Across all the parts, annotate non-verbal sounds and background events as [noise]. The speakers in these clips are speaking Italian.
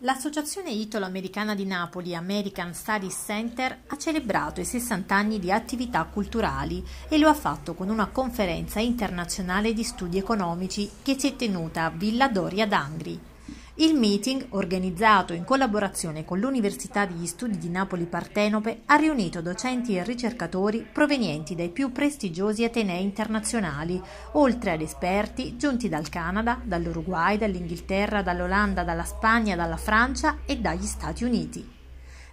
L'Associazione Italo-Americana di Napoli, American Studies Center, ha celebrato i 60 anni di attività culturali e lo ha fatto con una conferenza internazionale di studi economici che si è tenuta a Villa Doria d'Angri, il meeting, organizzato in collaborazione con l'Università degli Studi di Napoli Partenope, ha riunito docenti e ricercatori provenienti dai più prestigiosi atenei internazionali, oltre ad esperti giunti dal Canada, dall'Uruguay, dall'Inghilterra, dall'Olanda, dalla Spagna, dalla Francia e dagli Stati Uniti.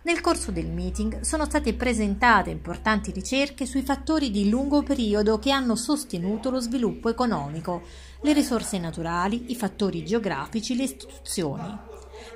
Nel corso del meeting sono state presentate importanti ricerche sui fattori di lungo periodo che hanno sostenuto lo sviluppo economico, le risorse naturali, i fattori geografici, le istituzioni.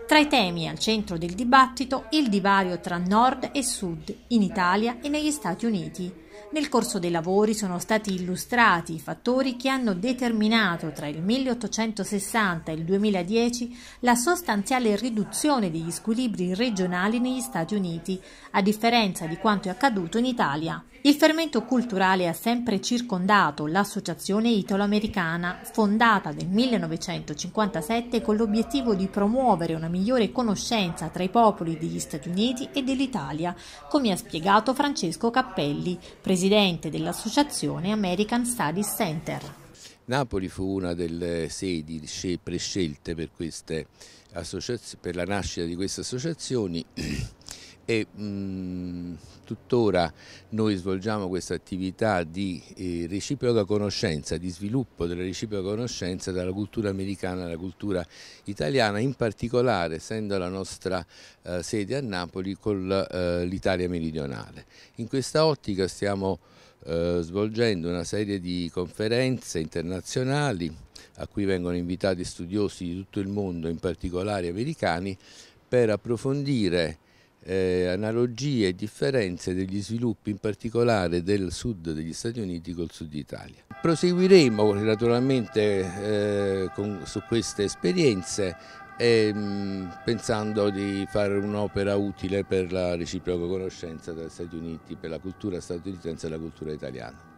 Tra i temi al centro del dibattito il divario tra nord e sud in Italia e negli Stati Uniti, nel corso dei lavori sono stati illustrati i fattori che hanno determinato tra il 1860 e il 2010 la sostanziale riduzione degli squilibri regionali negli Stati Uniti, a differenza di quanto è accaduto in Italia. Il fermento culturale ha sempre circondato l'Associazione Italoamericana, fondata nel 1957 con l'obiettivo di promuovere una migliore conoscenza tra i popoli degli Stati Uniti e dell'Italia, come ha spiegato Francesco Cappelli, presidente dell'associazione American Studies Center. Napoli fu una delle sedi prescelte per, per la nascita di queste associazioni [clears throat] e mh, mm, tuttora noi svolgiamo questa attività di eh, reciproca conoscenza, di sviluppo della reciproca conoscenza dalla cultura americana alla cultura italiana, in particolare essendo la nostra eh, sede a Napoli con eh, l'Italia meridionale. In questa ottica stiamo eh, svolgendo una serie di conferenze internazionali a cui vengono invitati studiosi di tutto il mondo, in particolare americani, per approfondire eh, analogie e differenze degli sviluppi in particolare del sud degli Stati Uniti col sud Italia. Proseguiremo naturalmente eh, con, su queste esperienze e, ehm, pensando di fare un'opera utile per la reciproca conoscenza degli Stati Uniti, per la cultura statunitense e la cultura italiana.